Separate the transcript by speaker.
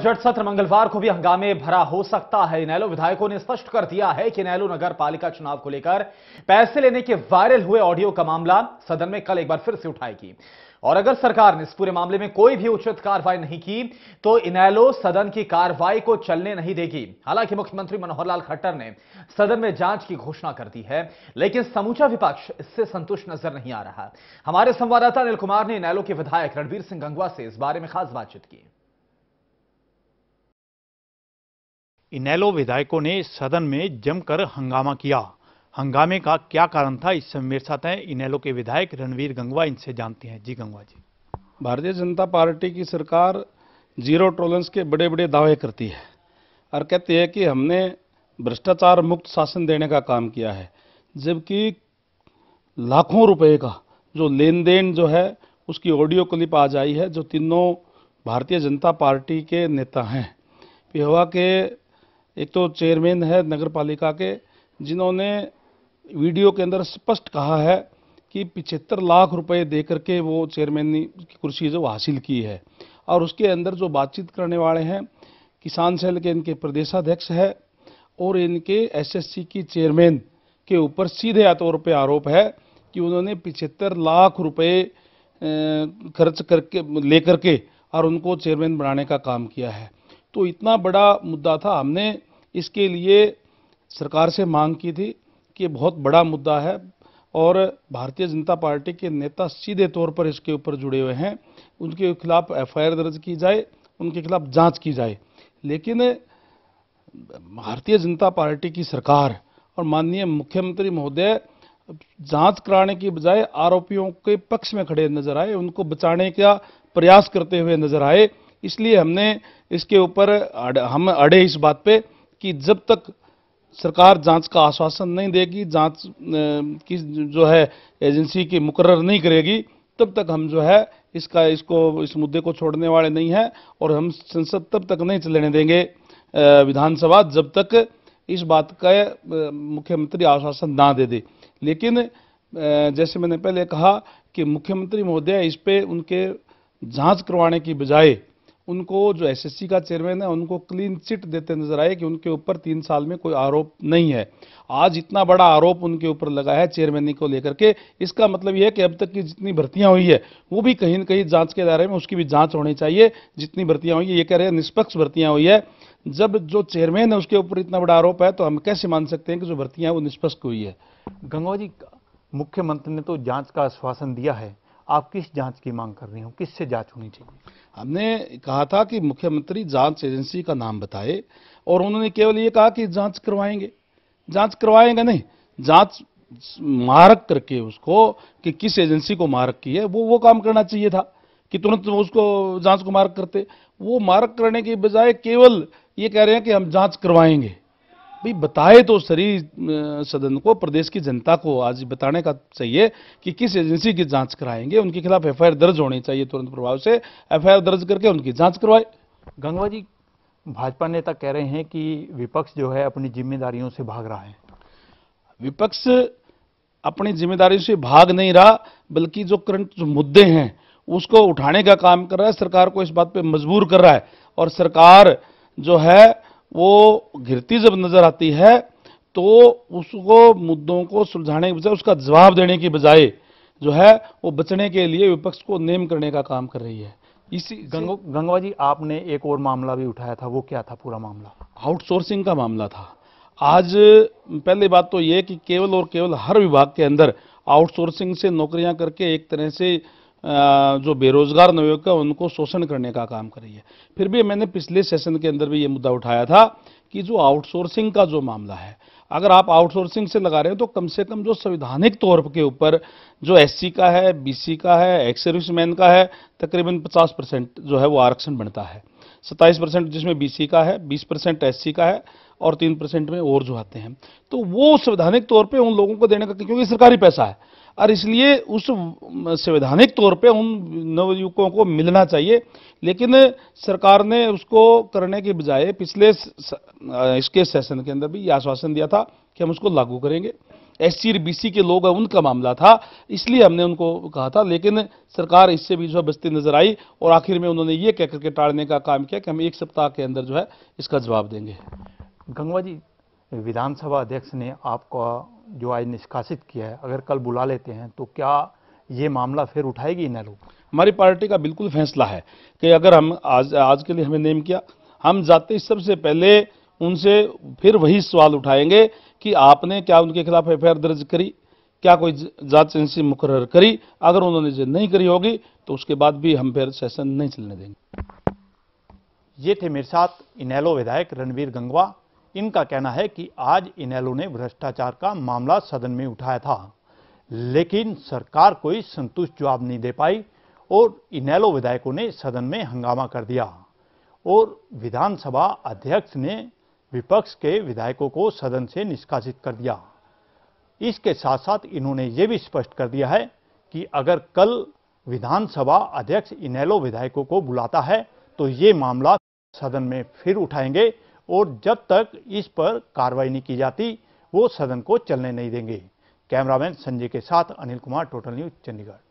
Speaker 1: budget सत्र मंगलवार को भी हंगामे भरा हो सकता है इनैलो विधायकों ने स्पष्ट कर दिया है कि इनैलो नगर पालिका चुनाव को लेकर पैसे लेने के वायरल हुए ऑडियो का मामला सदन में कल एक बार फिर से उठाएगी और अगर सरकार ने इस पूरे मामले में कोई भी उचित कार्रवाई नहीं की तो इनैलो सदन की कार्रवाई को चलने नहीं देगी हालांकि मुख्यमंत्री मनोहर लाल खट्टर ने सदन में जांच की घोषणा कर दी है लेकिन समूचा विपक्ष इससे संतुष्ट नजर नहीं आ रहा हमारे संवाददाता अनिल कुमार ने इनैलो के विधायक रणवीर सिंह गंगवा से इस बारे में खास बातचीत की
Speaker 2: इनेलो विधायकों ने सदन में जमकर हंगामा किया हंगामे का क्या कारण था इस समय मेरे साथ हैं इनेलो के विधायक रणवीर गंगवा इनसे जानते हैं जी गंगवा जी भारतीय जनता पार्टी की सरकार जीरो टॉलरेंस के
Speaker 1: बड़े बड़े दावे करती है और कहती है कि हमने भ्रष्टाचार मुक्त शासन देने का काम किया है जबकि लाखों रुपए का जो लेन देन जो है उसकी ऑडियो क्लिप आ जाई है जो तीनों भारतीय जनता पार्टी के नेता हैं पिहवा के एक तो चेयरमैन है नगर पालिका के जिन्होंने वीडियो के अंदर स्पष्ट कहा है कि पिछहत्तर लाख रुपए दे करके वो चेयरमैन की कुर्सी जो हासिल की है और उसके अंदर जो बातचीत करने वाले हैं किसान सेल के इनके प्रदेशाध्यक्ष है और इनके एसएससी की चेयरमैन के ऊपर सीधे तौर पर आरोप है कि उन्होंने पिछहत्तर लाख रुपए खर्च करके लेकर के और उनको चेयरमैन बनाने का काम किया है तो इतना बड़ा मुद्दा था हमने इसके लिए सरकार से मांग की थी कि बहुत बड़ा मुद्दा है और भारतीय जनता पार्टी के नेता सीधे तौर पर इसके ऊपर जुड़े हुए हैं उनके खिलाफ एफ दर्ज की जाए उनके खिलाफ जांच की जाए लेकिन भारतीय जनता पार्टी की सरकार और माननीय मुख्यमंत्री महोदय जांच कराने की बजाय आरोपियों के पक्ष में खड़े नजर आए उनको बचाने का प्रयास करते हुए नजर आए इसलिए हमने इसके ऊपर हम अड़े इस बात पे कि जब तक सरकार जांच का आश्वासन नहीं देगी जांच की जो है एजेंसी की मुकर्र नहीं करेगी तब तक हम जो है इसका इसको इस मुद्दे को छोड़ने वाले नहीं हैं और हम संसद तब तक नहीं चलने देंगे विधानसभा जब तक इस बात का मुख्यमंत्री आश्वासन ना दे दे लेकिन जैसे मैंने पहले कहा कि मुख्यमंत्री महोदय इस पे उनके जांच करवाने की बजाय उनको जो एसएससी का चेयरमैन है उनको क्लीन चिट देते नजर आए कि उनके ऊपर तीन साल में कोई आरोप नहीं है आज इतना बड़ा आरोप उनके ऊपर लगा है चेयरमैनी को लेकर के इसका मतलब यह है कि अब तक की जितनी भर्तियां हुई है वो भी कहीं ना कहीं जांच के दायरे में उसकी भी जांच होनी चाहिए जितनी भर्तियां हुई है ये कह रहे हैं निष्पक्ष भर्तियां हुई है जब जो चेयरमैन है उसके ऊपर इतना बड़ा आरोप है तो हम कैसे मान सकते हैं कि जो भर्तियां
Speaker 2: वो निष्पक्ष हुई है गंगा जी मुख्यमंत्री ने तो जांच का आश्वासन दिया है आप किस जांच की मांग कर रही हो किससे जांच होनी चाहिए हमने कहा था कि मुख्यमंत्री
Speaker 1: जांच एजेंसी का नाम बताए और उन्होंने केवल ये कहा कि जांच करवाएंगे जांच करवाएंगे नहीं जांच मारक करके उसको कि किस एजेंसी को मारक की है वो वो काम करना चाहिए था कि तुरंत उसको जांच को मारक करते वो मारक करने के बजाय केवल ये कह रहे हैं कि हम जांच करवाएंगे भाई बताए तो सरी सदन को प्रदेश की जनता को आज बताने का चाहिए कि किस एजेंसी की जांच कराएंगे उनके खिलाफ एफआईआर दर्ज होनी चाहिए तुरंत प्रभाव से एफआईआर दर्ज करके उनकी जांच करवाए गंगवा जी भाजपा नेता कह रहे हैं कि विपक्ष जो है अपनी जिम्मेदारियों से भाग रहा है विपक्ष अपनी जिम्मेदारियों से भाग नहीं रहा बल्कि जो करंट जो मुद्दे हैं उसको उठाने का काम कर रहा है सरकार को इस बात पर मजबूर कर रहा है और सरकार जो है वो घिरती जब नज़र आती है तो उसको मुद्दों को सुलझाने की बजाय उसका जवाब देने की बजाय जो है वो बचने के लिए विपक्ष को नेम करने का काम कर रही है इसी गंगवा जी आपने एक और मामला भी उठाया था वो क्या था पूरा मामला आउटसोर्सिंग का मामला था आज पहली बात तो ये कि केवल और केवल हर विभाग के अंदर आउटसोर्सिंग से नौकरियां करके एक तरह से जो बेरोज़गार नवयुवक है उनको शोषण करने का काम कर रही है फिर भी मैंने पिछले सेशन के अंदर भी ये मुद्दा उठाया था कि जो आउटसोर्सिंग का जो मामला है अगर आप आउटसोर्सिंग से लगा रहे हैं तो कम से कम जो संविधानिक तौर के ऊपर जो एससी का है बीसी का है एक्स सर्विसमैन का है तकरीबन 50 परसेंट जो है वो आरक्षण बनता है 27 परसेंट जिसमें बीसी का है 20 परसेंट एस का है और 3 परसेंट में और जो आते हैं तो वो संवैधानिक तौर पर उन लोगों को देने का क्योंकि सरकारी पैसा है और इसलिए उस संवैधानिक तौर पे उन नवयुवकों को मिलना चाहिए लेकिन सरकार ने उसको करने के बजाय पिछले इसके सेशन के अंदर भी ये आश्वासन दिया था कि हम उसको लागू करेंगे एस सी और बी के लोग हैं उनका मामला था इसलिए हमने उनको कहा था लेकिन सरकार इससे भी जो है बचती नजर आई और आखिर में उन्होंने ये कहकर के टाड़ने का काम किया कि हम एक सप्ताह
Speaker 2: के अंदर जो है इसका जवाब देंगे गंगवा जी विधानसभा अध्यक्ष ने आपका जो आज निष्कासित किया है अगर कल बुला लेते हैं तो क्या ये मामला फिर उठाएगी
Speaker 1: इनेलो हमारी पार्टी का बिल्कुल फैसला है कि अगर हम आज आज के लिए हमें नेम किया हम जाते सबसे पहले उनसे फिर वही सवाल उठाएंगे कि आपने क्या उनके खिलाफ एफ दर्ज करी क्या कोई जांच एजेंसी मुकर करी अगर उन्होंने नहीं
Speaker 2: करी होगी तो उसके बाद भी हम फिर सेशन नहीं चलने देंगे ये थे मेरे साथ इनेलो विधायक रणवीर गंगवा इनका कहना है कि आज इनेलो ने भ्रष्टाचार का मामला सदन में उठाया था लेकिन सरकार कोई संतुष्ट जवाब नहीं दे पाई और इनेलो विधायकों ने सदन में हंगामा कर दिया और विधानसभा अध्यक्ष ने विपक्ष के विधायकों को सदन से निष्कासित कर दिया इसके साथ साथ इन्होंने ये भी स्पष्ट कर दिया है कि अगर कल विधानसभा अध्यक्ष इनेलो विधायकों को बुलाता है तो ये मामला सदन में फिर उठाएंगे और जब तक इस पर कार्रवाई नहीं की जाती वो सदन को चलने नहीं देंगे कैमरामैन संजय के साथ अनिल कुमार टोटल न्यूज चंडीगढ़